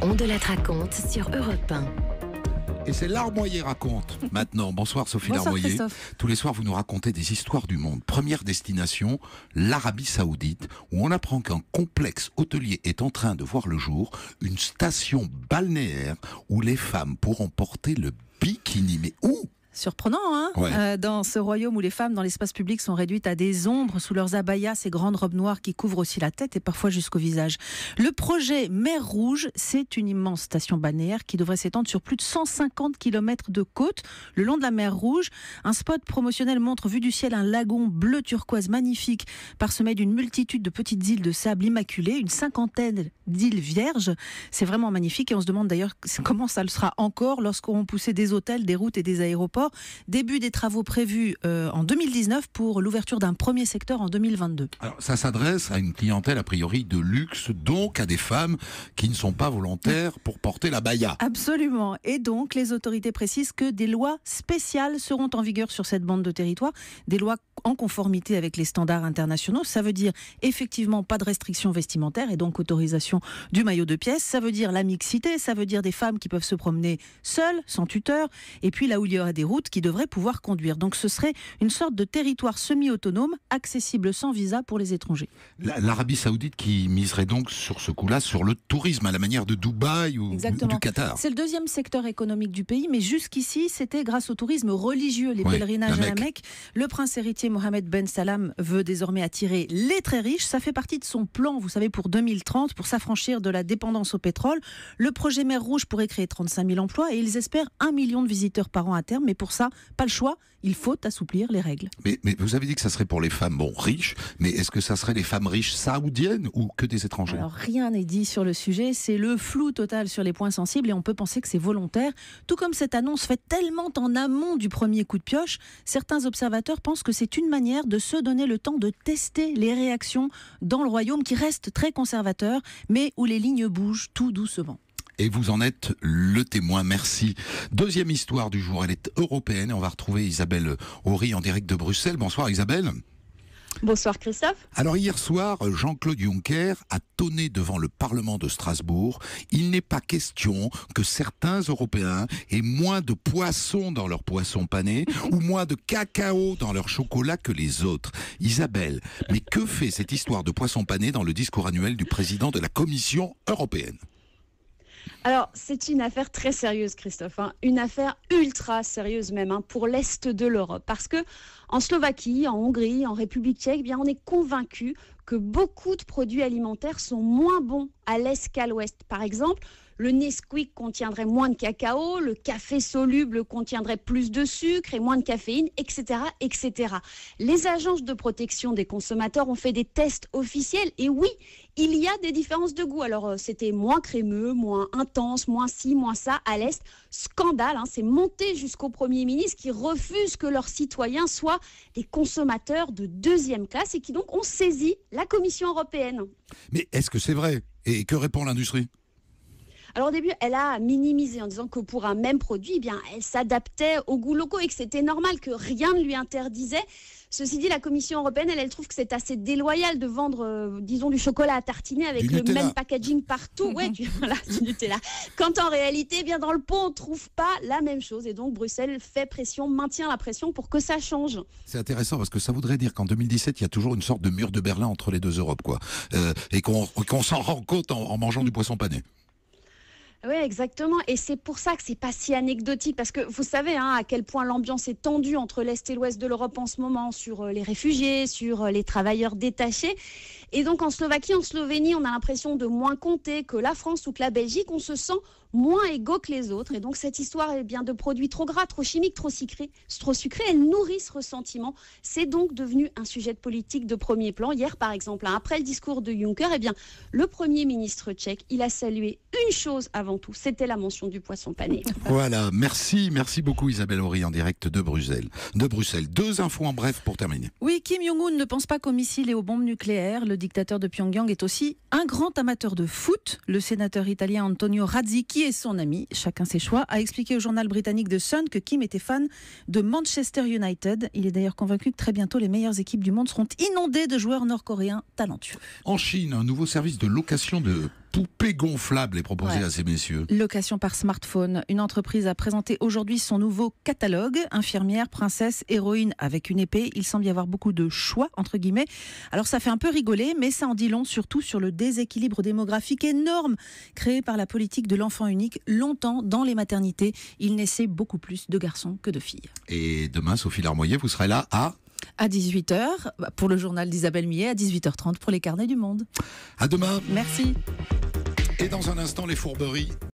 On de la raconte sur Europe 1. Et c'est l'Armoyer raconte maintenant. Bonsoir Sophie Bonsoir Larmoyer. Tous les soirs, vous nous racontez des histoires du monde. Première destination, l'Arabie Saoudite, où on apprend qu'un complexe hôtelier est en train de voir le jour, une station balnéaire où les femmes pourront porter le bikini. Mais où surprenant, hein euh, dans ce royaume où les femmes dans l'espace public sont réduites à des ombres sous leurs abayas, ces grandes robes noires qui couvrent aussi la tête et parfois jusqu'au visage. Le projet Mer Rouge, c'est une immense station balnéaire qui devrait s'étendre sur plus de 150 km de côte le long de la mer Rouge. Un spot promotionnel montre vu du ciel un lagon bleu turquoise magnifique parsemé d'une multitude de petites îles de sable immaculées, une cinquantaine d'îles vierges. C'est vraiment magnifique et on se demande d'ailleurs comment ça le sera encore lorsqu'on poussait des hôtels, des routes et des aéroports Début des travaux prévus euh, en 2019 pour l'ouverture d'un premier secteur en 2022. Alors ça s'adresse à une clientèle a priori de luxe, donc à des femmes qui ne sont pas volontaires pour porter la baya. Absolument. Et donc les autorités précisent que des lois spéciales seront en vigueur sur cette bande de territoire, des lois en conformité avec les standards internationaux. Ça veut dire effectivement pas de restrictions vestimentaires et donc autorisation du maillot de pièce. Ça veut dire la mixité, ça veut dire des femmes qui peuvent se promener seules, sans tuteur, et puis là où il y aura des routes qui devraient pouvoir conduire. Donc ce serait une sorte de territoire semi-autonome, accessible sans visa pour les étrangers. L'Arabie saoudite qui miserait donc sur ce coup-là, sur le tourisme, à la manière de Dubaï ou du Qatar. C'est le deuxième secteur économique du pays, mais jusqu'ici c'était grâce au tourisme religieux, les pèlerinages à la Mecque. Le prince héritier Mohamed Ben Salam veut désormais attirer les très riches. Ça fait partie de son plan, vous savez, pour 2030, pour s'affranchir de la dépendance au pétrole. Le projet Mer Rouge pourrait créer 35 000 emplois et ils espèrent 1 million de visiteurs par an à terme. Mais pour ça, pas le choix, il faut assouplir les règles. Mais, vous avez dit que ça serait pour les femmes bon, riches, mais est-ce que ça serait les femmes riches saoudiennes ou que des étrangères rien n'est dit sur le sujet, c'est le flou total sur les points sensibles et on peut penser que c'est volontaire. Tout comme cette annonce fait tellement en amont du premier coup de pioche, certains observateurs pensent que c'est une manière de se donner le temps de tester les réactions dans le royaume qui reste très conservateur, mais où les lignes bougent tout doucement et vous en êtes le témoin. Merci. Deuxième histoire du jour, elle est européenne et on va retrouver Isabelle Horry en direct de Bruxelles. Bonsoir Isabelle. Bonsoir Christophe. Alors hier soir, Jean-Claude Juncker a tonné devant le Parlement de Strasbourg. Il n'est pas question que certains Européens aient moins de poissons dans leur poisson pané ou moins de cacao dans leur chocolat que les autres. Isabelle, mais que fait cette histoire de poisson pané dans le discours annuel du président de la Commission européenne alors, c'est une affaire très sérieuse, Christophe, hein. une affaire ultra sérieuse même hein, pour l'Est de l'Europe. Parce que en Slovaquie, en Hongrie, en République tchèque, eh bien, on est convaincu que beaucoup de produits alimentaires sont moins bons à l'est qu'à l'ouest. Par exemple, le Nesquik contiendrait moins de cacao, le café soluble contiendrait plus de sucre et moins de caféine, etc., etc. Les agences de protection des consommateurs ont fait des tests officiels et oui, il y a des différences de goût. Alors euh, c'était moins crémeux, moins intense, moins ci, moins ça à l'est. Scandale, hein, c'est monté jusqu'au premier ministre qui refuse que leurs citoyens soient des consommateurs de deuxième classe et qui donc ont saisi la Commission européenne. Mais est-ce que c'est vrai Et que répond l'industrie alors au début, elle a minimisé en disant que pour un même produit, eh bien, elle s'adaptait aux goûts locaux et que c'était normal que rien ne lui interdisait Ceci dit, la Commission européenne, elle, elle trouve que c'est assez déloyal de vendre, euh, disons, du chocolat à tartiner avec le même packaging partout. ouais, Nutella. Quand en réalité, eh bien dans le pot, on ne trouve pas la même chose. Et donc, Bruxelles fait pression, maintient la pression pour que ça change. C'est intéressant parce que ça voudrait dire qu'en 2017, il y a toujours une sorte de mur de Berlin entre les deux Europes, quoi. Euh, et qu'on s'en rend compte en, mangeant du poisson pané. Oui, exactement. Et c'est pour ça que c'est pas si anecdotique, parce que vous savez hein, à quel point l'ambiance est tendue entre l'Est et l'Ouest de l'Europe en ce moment, sur euh, les réfugiés, sur euh, les travailleurs détachés. Et donc en Slovaquie, en Slovénie, on a l'impression de moins compter que la France ou que la Belgique. On se sent moins égaux que les autres. Et donc cette histoire est eh bien, de produits trop gras, trop chimiques, trop sucrés, trop sucrés, elle nourrit ce ressentiment. C'est donc devenu un sujet de politique de premier plan. Hier, par exemple, hein, après le discours de Juncker, et eh bien, le Premier ministre tchèque, il a salué une chose avant tout, c'était la mention du poisson pané. Voilà, merci, merci beaucoup Isabelle Horry en direct de Bruxelles. De Bruxelles. Deux infos en bref pour terminer. Oui, Kim Jong-un ne pense pas qu'aux missiles et aux bombes nucléaires. Le dictateur de Pyongyang est aussi un grand amateur de foot. Le sénateur italien Antonio Razzicchi et son ami, chacun ses choix, a expliqué au journal britannique The Sun que Kim était fan de Manchester United. Il est d'ailleurs convaincu que très bientôt les meilleures équipes du monde seront inondées de joueurs nord-coréens talentueux. En Chine, un nouveau service de location de poupée gonflable est proposée à ces messieurs. Location par smartphone. Une entreprise a présenté aujourd'hui son nouveau catalogue. Infirmière, princesse, héroïne avec une épée. Il semble y avoir beaucoup de choix, entre guillemets. Alors ça fait un peu rigoler, mais ça en dit long surtout sur le déséquilibre démographique énorme créé par la politique de l'enfant unique. Longtemps, dans les maternités, il naissait beaucoup plus de garçons que de filles. Et demain, Sophie Larmoyer, vous serez là à à 18h bah, pour le journal d'Isabelle Millet, à 18h30 pour les carnets du monde. À demain. Merci. Et dans un instant, les fourberies